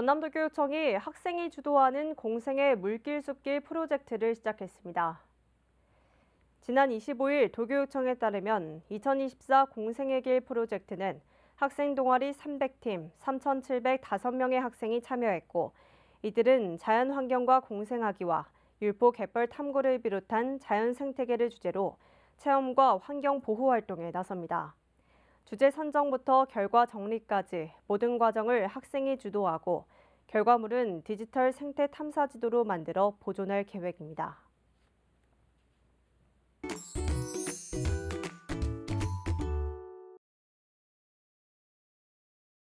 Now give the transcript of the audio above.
전남도교육청이 학생이 주도하는 공생의 물길숲길 프로젝트를 시작했습니다. 지난 25일 도교육청에 따르면 2024 공생의 길 프로젝트는 학생 동아리 300팀 3,705명의 학생이 참여했고 이들은 자연환경과 공생하기와 율포 갯벌 탐구를 비롯한 자연 생태계를 주제로 체험과 환경 보호 활동에 나섭니다. 주제 선정부터 결과 정리까지 모든 과정을 학생이 주도하고 결과물은 디지털 생태 탐사 지도로 만들어 보존할 계획입니다.